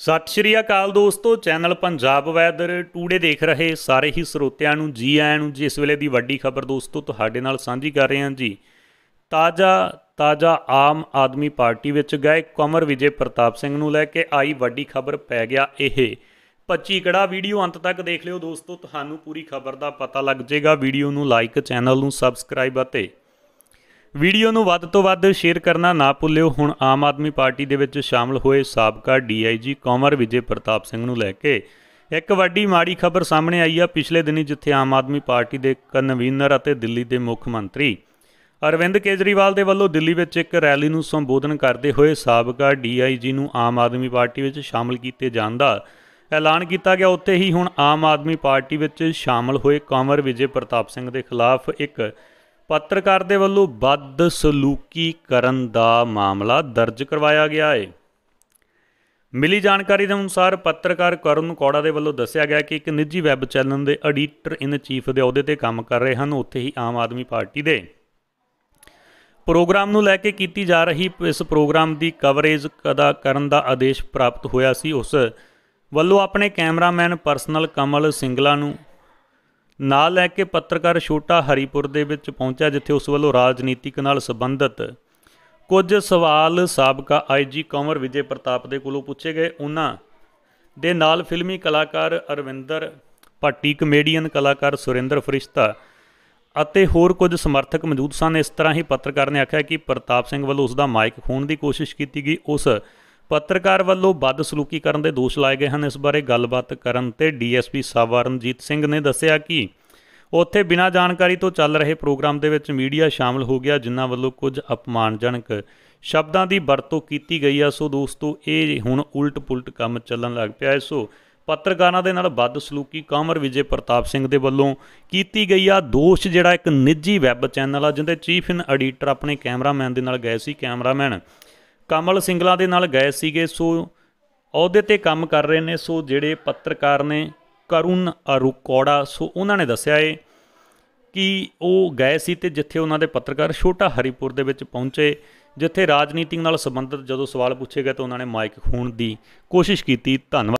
ਸਤਿ ਸ਼੍ਰੀ ਅਕਾਲ ਦੋਸਤੋ channel Punjab weather today ਦੇਖ ਰਹੇ ਸਾਰੇ ਹੀ ਸਰੋਤਿਆਂ ਨੂੰ ਜੀ ਆਇਆਂ ਨੂੰ ਜਿਸ ਵੇਲੇ ਦੀ ਵੱਡੀ ਖਬਰ ਦੋਸਤੋ ਤੁਹਾਡੇ ਨਾਲ ਸਾਂਝੀ ਕਰ ਰਹੇ ਹਾਂ ਜੀ ਤਾਜ਼ਾ ਤਾਜ਼ਾ ਆਮ ਆਦਮੀ ਪਾਰਟੀ ਵਿੱਚ ਗਏ ਕਮਰ ਵਿਜੇ ਪ੍ਰਤਾਪ ਸਿੰਘ ਨੂੰ ਲੈ ਕੇ ਆਈ ਵੱਡੀ ਖਬਰ ਪੈ ਗਿਆ ਇਹ 25 ਕੜਾ ਵੀਡੀਓ ਅੰਤ ਤੱਕ ਦੇਖ ਲਿਓ ਦੋਸਤੋ ਤੁਹਾਨੂੰ ਪੂਰੀ ਖਬਰ ਦਾ ਪਤਾ ਲੱਗ ਜਾਏਗਾ ਵੀਡੀਓ ਨੂੰ ਲਾਈਕ ਚੈਨਲ ਨੂੰ ਸਬਸਕ੍ਰਾਈਬ ਅਤੇ ਵੀਡੀਓ ਨੂੰ ਵੱਧ ਤੋਂ ਵੱਧ ਸ਼ੇਅਰ ਕਰਨਾ ਨਾ ਭੁੱਲਿਓ ਹੁਣ ਆਮ ਆਦਮੀ ਪਾਰਟੀ ਦੇ ਵਿੱਚ ਸ਼ਾਮਲ ਹੋਏ ਸਾਬਕਾ ਡੀਆਈਜੀ ਕਮਰ ਵਿਜੇ ਪ੍ਰਤਾਪ ਸਿੰਘ ਨੂੰ ਲੈ ਕੇ ਇੱਕ ਵੱਡੀ ਮਾੜੀ ਖਬਰ ਸਾਹਮਣੇ ਆਈ ਆ ਪਿਛਲੇ ਦਿਨੀ ਜਿੱਥੇ ਆਮ ਆਦਮੀ ਪਾਰਟੀ ਦੇ ਕਨਵੀਨਰ ਅਤੇ ਦਿੱਲੀ ਦੇ ਮੁੱਖ ਮੰਤਰੀ ਅਰਵਿੰਦ ਕੇਜਰੀਵਾਲ ਦੇ ਵੱਲੋਂ ਦਿੱਲੀ ਵਿੱਚ ਇੱਕ ਰੈਲੀ ਨੂੰ ਸੰਬੋਧਨ ਕਰਦੇ ਹੋਏ ਸਾਬਕਾ ਡੀਆਈਜੀ ਨੂੰ ਆਮ ਆਦਮੀ ਪਾਰਟੀ ਵਿੱਚ ਸ਼ਾਮਲ ਕੀਤੇ ਜਾਣ ਦਾ ਐਲਾਨ ਕੀਤਾ ਗਿਆ ਉੱਥੇ ਹੀ ਹੁਣ ਆਮ ਆਦਮੀ ਪਾਰਟੀ ਵਿੱਚ ਸ਼ਾਮਲ ਹੋਏ ਕਮਰ ਵਿਜੇ ਪ੍ਰਤਾਪ ਸਿੰਘ ਦੇ ਖਿਲਾਫ ਇੱਕ ਪੱਤਰਕਾਰ ਦੇ ਵੱਲੋਂ ਬਦ ਸਲੂਕੀ ਕਰਨ ਦਾ ਮਾਮਲਾ ਦਰਜ ਕਰਵਾਇਆ ਗਿਆ ਹੈ ਮਿਲੀ ਜਾਣਕਾਰੀ ਦੇ ਅਨੁਸਾਰ ਪੱਤਰਕਾਰ ਕਰਨ ਕੌੜਾ ਦੇ ਵੱਲੋਂ ਦੱਸਿਆ ਗਿਆ ਕਿ ਇੱਕ ਨਿੱਜੀ ਵੈਬ ਚੈਨਲ ਦੇ ਐਡੀਟਰ ਇਨ ਚੀਫ ਦੇ ਅਹੁਦੇ ਤੇ ਕੰਮ ਕਰ ਰਹੇ ਹਨ ਉੱਥੇ ਹੀ ਆਮ ਆਦਮੀ ਪਾਰਟੀ ਦੇ ਪ੍ਰੋਗਰਾਮ ਨੂੰ ਲੈ ਕੇ ਕੀਤੀ ਜਾ ਰਹੀ ਇਸ ਪ੍ਰੋਗਰਾਮ ਦੀ ਕਵਰੇਜ ਕਦਾ ਕਰਨ ਦਾ ਆਦੇਸ਼ ਪ੍ਰਾਪਤ ਹੋਇਆ ਸੀ ਉਸ ਵੱਲੋਂ ਆਪਣੇ ਕੈਮਰਾਮੈਨ ਪਰਸਨਲ ਕਮਲ ਸਿੰਗਲਾ ਨੂੰ ਨਾਲ ਲੈ ਕੇ ਪੱਤਰਕਾਰ ਛੋਟਾ ਹਰੀਪੁਰ ਦੇ ਵਿੱਚ ਪਹੁੰਚਿਆ ਜਿੱਥੇ ਉਸ ਵੱਲੋਂ ਰਾਜਨੀਤਿਕ ਨਾਲ ਸੰਬੰਧਿਤ ਕੁਝ ਸਵਾਲ ਸਾਬਕਾ ਆਈਜੀ ਕਮਰ ਵਿਜੇ ਪ੍ਰਤਾਪ ਦੇ ਕੋਲੋਂ ਪੁੱਛੇ ਗਏ ਉਹਨਾਂ ਦੇ ਨਾਲ ਫਿਲਮੀ ਕਲਾਕਾਰ ਅਰਵਿੰਦਰ ਭੱਟੀ ਕਮੇਡੀਅਨ ਕਲਾਕਾਰ ਸੁਰਿੰਦਰ ਫਰਿਸ਼ਤਾ ਅਤੇ ਹੋਰ ਕੁਝ ਸਮਰਥਕ ਮੌਜੂਦ ਸਨ ਇਸ ਤਰ੍ਹਾਂ ਹੀ ਪੱਤਰਕਾਰ ਨੇ ਆਖਿਆ ਕਿ ਪ੍ਰਤਾਪ ਸਿੰਘ ਵੱਲੋਂ ਉਸ ਦਾ ਮਾਈਕ ਖੋਣ ਦੀ ਕੋਸ਼ਿਸ਼ ਕੀਤੀ ਗਈ ਉਸ ਪੱਤਰਕਾਰ ਵੱਲੋਂ ਬਦਸਲੂਕੀ ਕਰਨ ਦੇ ਦੋਸ਼ ਲਾਏ ਗਏ ਹਨ ਇਸ ਬਾਰੇ ਗੱਲਬਾਤ ਕਰਨ ਤੇ ਡੀਐਸਪੀ ਸਵਰਨਜੀਤ ਸਿੰਘ ਨੇ ਦੱਸਿਆ ਕਿ ਉੱਥੇ ਬਿਨਾਂ ਜਾਣਕਾਰੀ ਤੋਂ ਚੱਲ ਰਹੇ ਪ੍ਰੋਗਰਾਮ ਦੇ ਵਿੱਚ ਮੀਡੀਆ ਸ਼ਾਮਲ ਹੋ ਗਿਆ ਜਿਨ੍ਹਾਂ ਵੱਲੋਂ ਕੁਝ ਅਪਮਾਨਜਨਕ ਸ਼ਬਦਾਂ ਦੀ ਵਰਤੋਂ ਕੀਤੀ ਗਈ ਆ ਸੋ ਦੋਸਤੋ ਇਹ ਹੁਣ ਉਲਟ ਪੁਲਟ ਕੰਮ ਚੱਲਣ ਲੱਗ ਪਿਆ ਹੈ ਸੋ ਪੱਤਰਕਾਰਾਂ ਦੇ ਨਾਲ ਬਦਸਲੂਕੀ ਕਾਮਰ ਵਿਜੇ ਪ੍ਰਤਾਪ ਸਿੰਘ ਦੇ ਵੱਲੋਂ ਕੀਤੀ ਗਈ ਆ ਦੋਸ਼ ਜਿਹੜਾ ਇੱਕ ਨਿੱਜੀ ਵੈਬ ਚੈਨਲ ਆ ਜਿੰਦੇ ਚੀਫ ਇਨ ਐਡੀਟਰ ਆਪਣੇ ਕੈਮਰਾਮੈਨ ਦੇ ਨਾਲ ਗਏ ਸੀ ਕੈਮਰਾਮੈਨ ਕਮਲ ਸਿੰਗਲਾ ਦੇ ਨਾਲ ਗਏ ਸੀਗੇ ਸੋ ਅਹੁਦੇ ਤੇ ਕੰਮ ਕਰ ਰਹੇ ਨੇ ਸੋ ਜਿਹੜੇ ਪੱਤਰਕਾਰ ਨੇ ਕਰੁਣ ਅਰੁਕੌੜਾ ਸੋ ਉਹਨਾਂ ਨੇ ਦੱਸਿਆ ਏ ਕਿ ਉਹ ਗਏ ਸੀ ਤੇ ਜਿੱਥੇ ਉਹਨਾਂ ਦੇ ਪੱਤਰਕਾਰ ਛੋਟਾ ਹਰੀਪੁਰ ਦੇ ਵਿੱਚ ਪਹੁੰਚੇ ਜਿੱਥੇ ਰਾਜਨੀਤੀ ਨਾਲ ਸੰਬੰਧਿਤ ਜਦੋਂ ਸਵਾਲ ਪੁੱਛੇ ਗਏ ਤਾਂ ਉਹਨਾਂ ਨੇ ਮਾਈਕ ਖੋਣ ਦੀ ਕੋਸ਼ਿਸ਼ ਕੀਤੀ ਧੰਨਵਾਦ